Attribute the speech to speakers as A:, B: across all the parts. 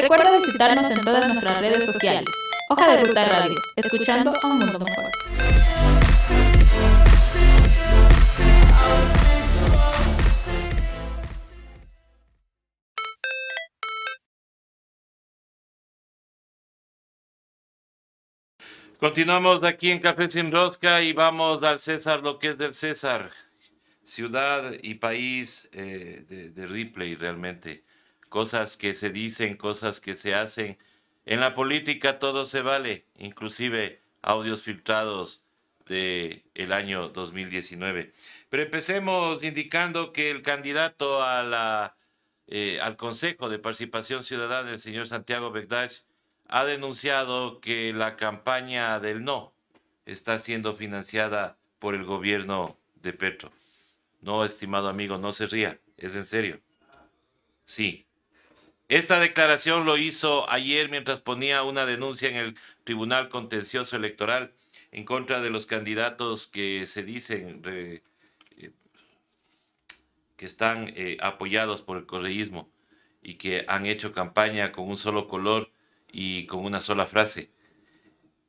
A: Recuerda visitarnos en todas nuestras redes sociales. Hoja de Ruta Radio, escuchando a un mundo mejor. Continuamos aquí en Café Sin Rosca y vamos al César, lo que es del César, ciudad y país eh, de, de Ripley realmente cosas que se dicen, cosas que se hacen. En la política todo se vale, inclusive audios filtrados del el año 2019. Pero empecemos indicando que el candidato a la, eh, al Consejo de Participación Ciudadana, el señor Santiago Begdash, ha denunciado que la campaña del no está siendo financiada por el gobierno de Petro. No, estimado amigo, no se ría, es en serio. Sí, esta declaración lo hizo ayer mientras ponía una denuncia en el Tribunal Contencioso Electoral en contra de los candidatos que se dicen eh, que están eh, apoyados por el correísmo y que han hecho campaña con un solo color y con una sola frase.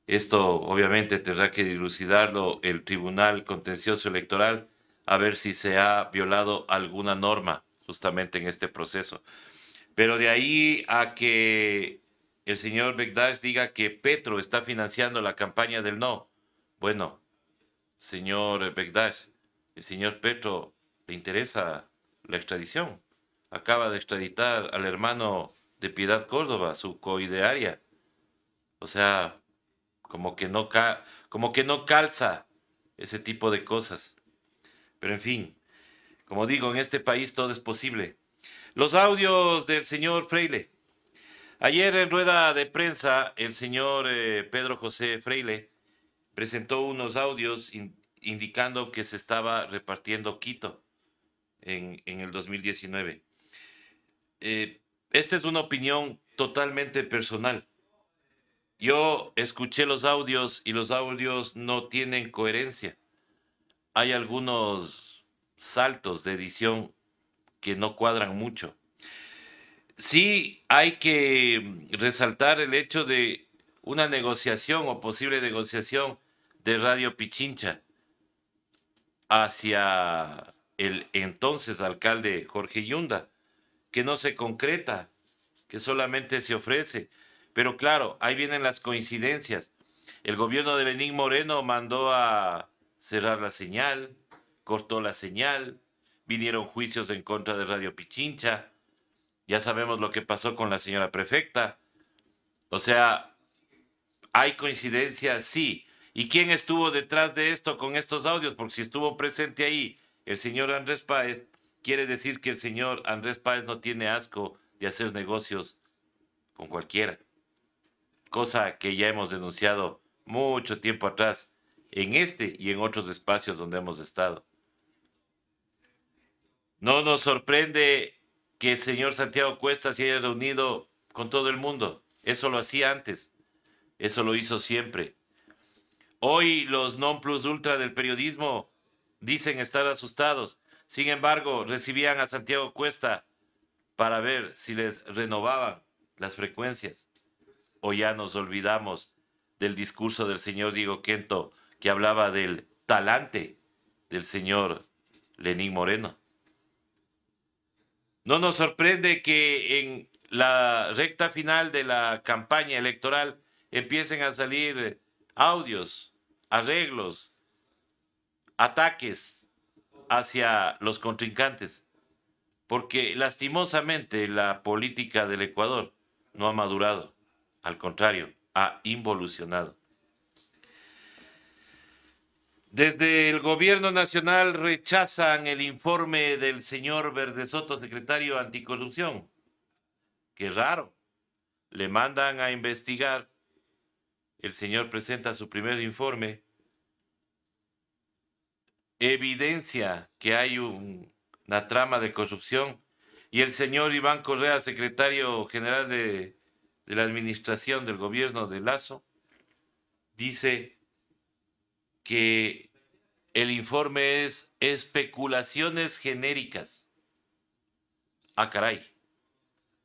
A: Esto obviamente tendrá que dilucidarlo el Tribunal Contencioso Electoral a ver si se ha violado alguna norma justamente en este proceso. Pero de ahí a que el señor Begdash diga que Petro está financiando la campaña del no. Bueno, señor Begdash, el señor Petro le interesa la extradición. Acaba de extraditar al hermano de Piedad Córdoba, su coidearia. O sea, como que no, como que no calza ese tipo de cosas. Pero en fin, como digo, en este país todo es posible. Los audios del señor Freile. Ayer en rueda de prensa, el señor eh, Pedro José Freile presentó unos audios indicando que se estaba repartiendo Quito en, el 2019. Eh, esta es una opinión totalmente personal. Yo escuché los audios y los audios no tienen coherencia. Hay algunos saltos de edición que no cuadran mucho. Sí hay que resaltar el hecho de una negociación o posible negociación de Radio Pichincha hacia el entonces alcalde Jorge Yunda, que no se concreta, que solamente se ofrece. Pero claro, ahí vienen las coincidencias. El gobierno de Lenín Moreno mandó a cerrar la señal, cortó la señal, vinieron juicios en contra de Radio Pichincha, ya sabemos lo que pasó con la señora prefecta. O sea, hay coincidencias, sí. ¿Y quién estuvo detrás de esto con estos audios? Porque si estuvo presente ahí el señor Andrés Páez, quiere decir que el señor Andrés Páez no tiene asco de hacer negocios con cualquiera. Cosa que ya hemos denunciado mucho tiempo atrás en este y en otros espacios donde hemos estado. No nos sorprende que el señor Santiago Cuesta se haya reunido con todo el mundo. Eso lo hacía antes. Eso lo hizo siempre. Hoy los non plus ultra del periodismo dicen estar asustados. Sin embargo, recibían a Santiago Cuesta para ver si les renovaban las frecuencias. O ya nos olvidamos del discurso del señor Diego Quento que hablaba del talante del señor Lenín Moreno. No nos sorprende que en la recta final de la campaña electoral empiecen a salir audios, arreglos, ataques hacia los contrincantes, porque lastimosamente la política del Ecuador no ha madurado, al contrario, ha involucionado. Desde el gobierno nacional rechazan el informe del señor Verde Soto, secretario anticorrupción. Qué raro. Le mandan a investigar. El señor presenta su primer informe. Evidencia que hay una trama de corrupción. Y el señor Iván Correa, secretario general de, de la administración del gobierno de Lazo, dice que el informe es especulaciones genéricas. Ah, caray.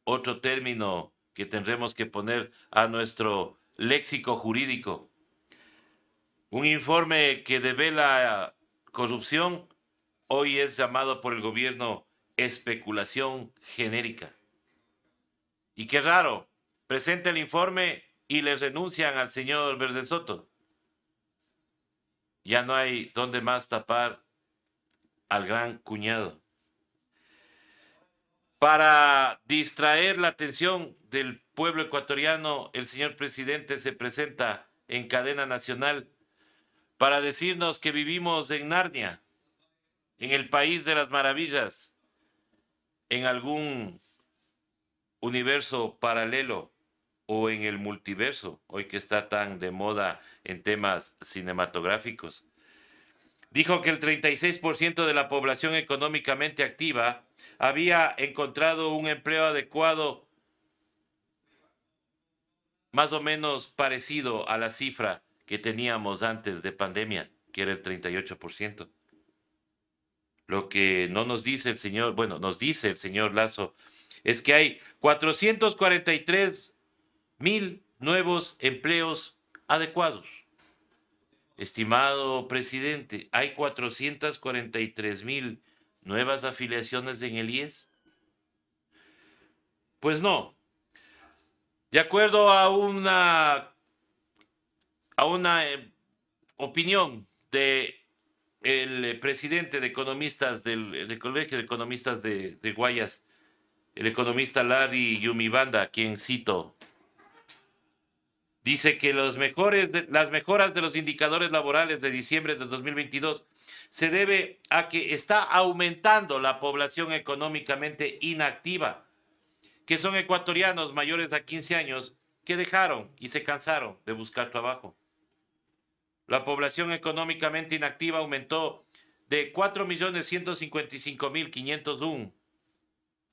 A: Otro término que tendremos que poner a nuestro léxico jurídico. Un informe que devela corrupción hoy es llamado por el gobierno especulación genérica. Y qué raro, presenta el informe y le renuncian al señor Verde Soto. Ya no hay dónde más tapar al gran cuñado. Para distraer la atención del pueblo ecuatoriano, el señor presidente se presenta en cadena nacional para decirnos que vivimos en Narnia, en el país de las maravillas, en algún universo paralelo o en el multiverso, hoy que está tan de moda en temas cinematográficos. Dijo que el 36% de la población económicamente activa había encontrado un empleo adecuado más o menos parecido a la cifra que teníamos antes de pandemia, que era el 38%. Lo que no nos dice el señor, bueno, nos dice el señor Lazo, es que hay 443 mil nuevos empleos adecuados. Estimado presidente, hay 443 mil nuevas afiliaciones en el IES. Pues no. De acuerdo a una, a una eh, opinión de presidente de economistas del, Colegio de Economistas de, Guayas, el economista Larry Yumibanda, quien cito Dice que las mejoras de los indicadores laborales de diciembre de 2022 se debe a que está aumentando la población económicamente inactiva, que son ecuatorianos mayores a 15 años que dejaron y se cansaron de buscar trabajo. La población económicamente inactiva aumentó de 4.155.501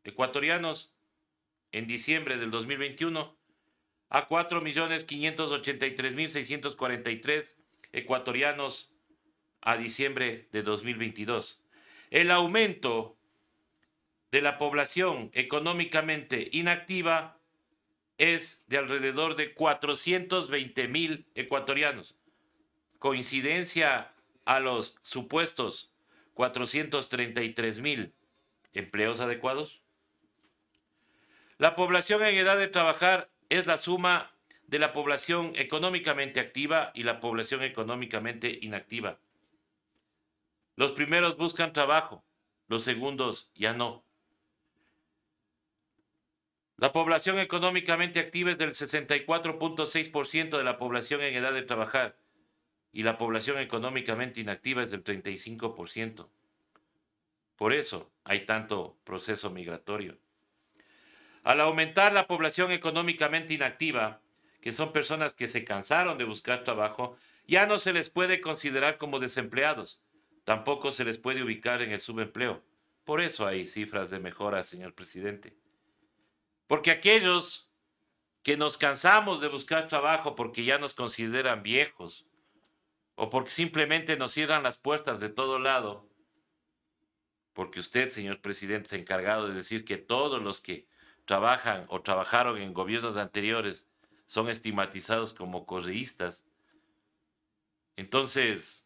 A: ecuatorianos en diciembre del 2021 a 4.583.643 ecuatorianos a diciembre de 2022. El aumento de la población económicamente inactiva es de alrededor de 420 mil ecuatorianos. Coincidencia a los supuestos 433.000 empleos adecuados. La población en edad de trabajar es la suma de la población económicamente activa y la población económicamente inactiva. Los primeros buscan trabajo, los segundos ya no. La población económicamente activa es del 64.6% de la población en edad de trabajar y la población económicamente inactiva es del 35%. Por eso hay tanto proceso migratorio. Al aumentar la población económicamente inactiva, que son personas que se cansaron de buscar trabajo, ya no se les puede considerar como desempleados, tampoco se les puede ubicar en el subempleo. Por eso hay cifras de mejora, señor presidente. Porque aquellos que nos cansamos de buscar trabajo porque ya nos consideran viejos o porque simplemente nos cierran las puertas de todo lado, porque usted, señor presidente, se ha encargado de decir que todos los que trabajan o trabajaron en gobiernos anteriores son estigmatizados como correístas. Entonces,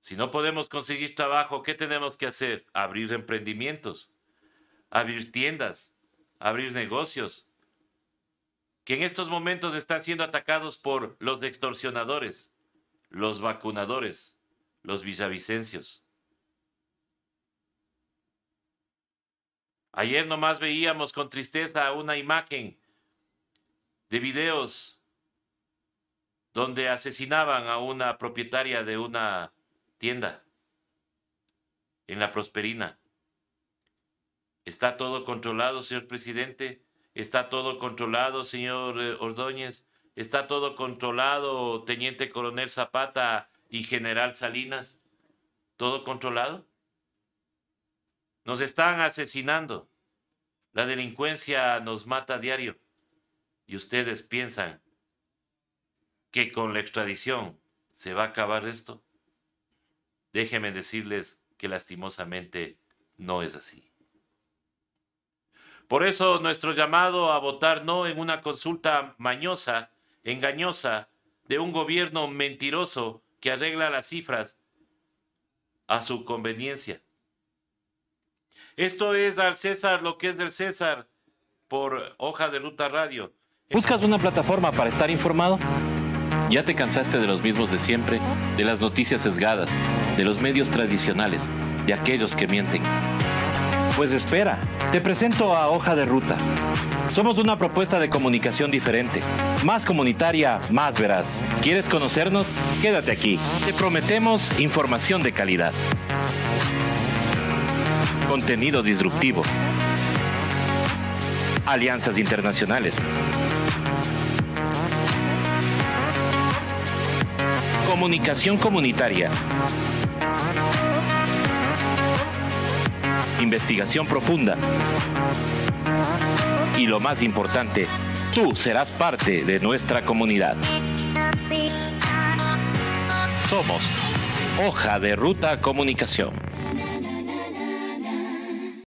A: si no podemos conseguir trabajo, ¿qué tenemos que hacer? Abrir emprendimientos, abrir tiendas, abrir negocios, que en estos momentos están siendo atacados por los extorsionadores, los vacunadores, los villavicencios. Ayer nomás veíamos con tristeza una imagen de videos donde asesinaban a una propietaria de una tienda en la Prosperina. Está todo controlado, señor presidente. Está todo controlado, señor eh, Ordóñez. Está todo controlado, teniente coronel Zapata y general Salinas. Todo controlado. Nos están asesinando. La delincuencia nos mata a diario. Y ustedes piensan que con la extradición se va a acabar esto. Déjenme decirles que lastimosamente no es así. Por eso nuestro llamado a votar no en una consulta mañosa, engañosa, de un gobierno mentiroso que arregla las cifras a su conveniencia. Esto es al César lo que es del César por Hoja de Ruta Radio. ¿Buscas una plataforma para estar informado? ¿Ya te cansaste de los mismos de siempre? De las noticias sesgadas, de los medios tradicionales, de aquellos que mienten. Pues espera, te presento a Hoja de Ruta. Somos una propuesta de comunicación diferente, más comunitaria, más veraz. ¿Quieres conocernos? Quédate aquí. Te prometemos información de calidad contenido disruptivo, alianzas internacionales, comunicación comunitaria, investigación profunda y lo más importante, tú serás parte de nuestra comunidad. Somos Hoja de Ruta Comunicación.